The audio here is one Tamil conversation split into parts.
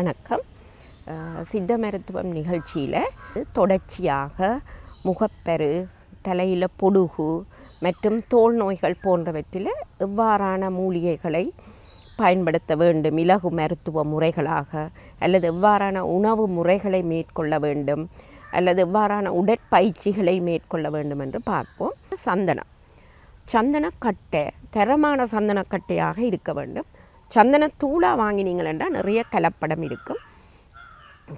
வணக்கம் சித்த மருத்துவம் நிகழ்ச்சியில் தொடர்ச்சியாக முகப்பெரு தலையில் பொடுகு மற்றும் தோல் நோய்கள் போன்றவற்றில் எவ்வாறான மூலிகைகளை பயன்படுத்த வேண்டும் இலகு மருத்துவ முறைகளாக அல்லது எவ்வாறான உணவு முறைகளை மேற்கொள்ள வேண்டும் அல்லது எவ்வாறான உடற்பயிற்சிகளை மேற்கொள்ள வேண்டும் என்று பார்ப்போம் சந்தனம் சந்தனக்கட்டை தரமான சந்தனக்கட்டையாக இருக்க வேண்டும் சந்தனத்தூளாக வாங்கினீங்களா நிறைய கலப்படம் இருக்கும்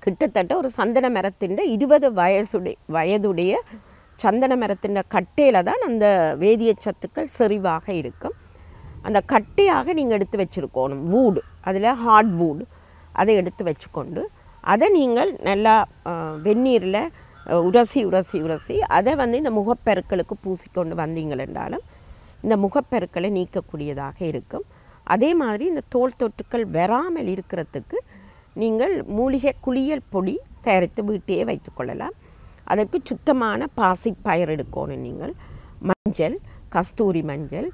கிட்டத்தட்ட ஒரு சந்தன மரத்தின் இருபது வயசுடைய வயதுடைய சந்தன மரத்தின் கட்டையில் தான் அந்த வேதிய சத்துக்கள் செறிவாக இருக்கும் அந்த கட்டையாக நீங்கள் எடுத்து வச்சுருக்கணும் வூடு அதில் ஹார்ட் வூடு அதை எடுத்து வச்சுக்கொண்டு அதை நீங்கள் நல்லா வெந்நீரில் உரசி உரசி உரசி அதை வந்து இந்த முகப்பெருக்களுக்கு பூசிக்கொண்டு வந்தீங்கள் என்றாலும் இந்த முகப்பெருக்களை நீக்கக்கூடியதாக இருக்கும் அதே மாதிரி இந்த தோல் தொற்றுக்கள் வராமல் இருக்கிறதுக்கு நீங்கள் மூலிகை குளியல் பொடி தயாரித்து வீட்டையே வைத்துக்கொள்ளலாம் அதற்கு சுத்தமான பாசி பயிர் எடுக்கணும் நீங்கள் மஞ்சள் கஸ்தூரி மஞ்சள்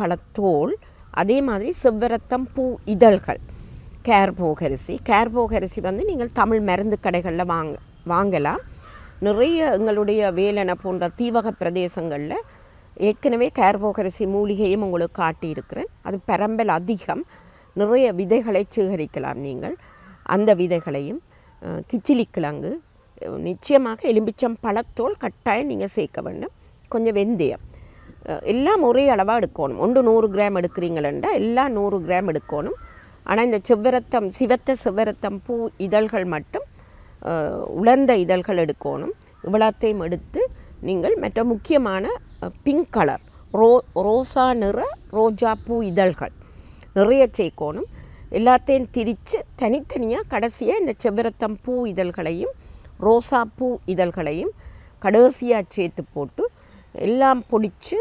பழத்தோல் அதே மாதிரி செவ்வரத்தம் பூ இதழ்கள் கேர்போகரிசி கேர்போகரிசி வந்து நீங்கள் தமிழ் மருந்து கடைகளில் வாங்க வாங்கலாம் நிறைய எங்களுடைய வேலனை போன்ற தீவக பிரதேசங்களில் ஏற்கனவே கேர்போகரசி மூலிகையும் உங்களுக்கு காட்டியிருக்கிறேன் அது பெரம்பல் அதிகம் நிறைய விதைகளை சேகரிக்கலாம் நீங்கள் அந்த விதைகளையும் கிச்சிலி கிழங்கு நிச்சயமாக எலும்பிச்சம் பழத்தோல் கட்டாயம் நீங்கள் சேர்க்க வேண்டும் கொஞ்சம் வெந்தயம் எல்லாம் ஒரே அளவாக எடுக்கணும் ஒன்று நூறு கிராம் எடுக்கிறீங்களா எல்லாம் நூறு கிராம் எடுக்கணும் ஆனால் இந்த செவ்வரத்தம் சிவத்த செவ்வரத்தம் பூ இதழ்கள் மட்டும் உலர்ந்த இதழ்கள் எடுக்கணும் இவ்வளோத்தையும் எடுத்து நீங்கள் மற்ற முக்கியமான பிங்க் கலர் ரோ ரோசா நிற ரோஜா பூ இதழ்கள் நிறைய சேர்க்கணும் எல்லாத்தையும் திரித்து தனித்தனியாக கடைசியாக இந்த செவ்வரத்தம் பூ இதழ்களையும் ரோசா பூ இதழ்களையும் கடைசியாக சேர்த்து போட்டு எல்லாம் பொடித்து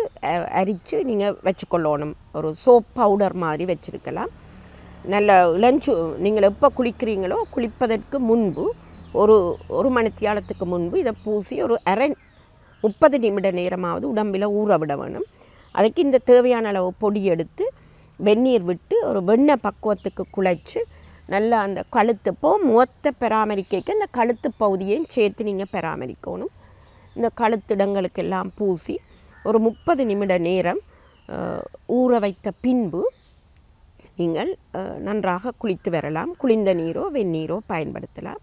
அரித்து நீங்கள் வச்சுக்கொள்ளணும் ஒரு சோப் பவுடர் மாதிரி வச்சுருக்கலாம் நல்ல இளஞ்சு நீங்கள் எப்போ குளிக்கிறீங்களோ குளிப்பதற்கு முன்பு ஒரு ஒரு மணித்தியாலத்துக்கு முன்பு இதை பூசி ஒரு அரை முப்பது நிமிட நேரமாவது உடம்பில் ஊற விட வேணும் அதுக்கு இந்த தேவையான அளவு பொடி எடுத்து வெந்நீர் விட்டு ஒரு வெண்ணெய் பக்குவத்துக்கு குழைச்சி நல்லா அந்த கழுத்துப்போ முகத்தை பராமரிக்க இந்த கழுத்து பகுதியையும் சேர்த்து நீங்கள் பராமரிக்கணும் இந்த கழுத்திடங்களுக்கெல்லாம் பூசி ஒரு முப்பது நிமிட நேரம் ஊற வைத்த பின்பு நீங்கள் நன்றாக குளித்து வரலாம் குளிந்த நீரோ வெந்நீரோ பயன்படுத்தலாம்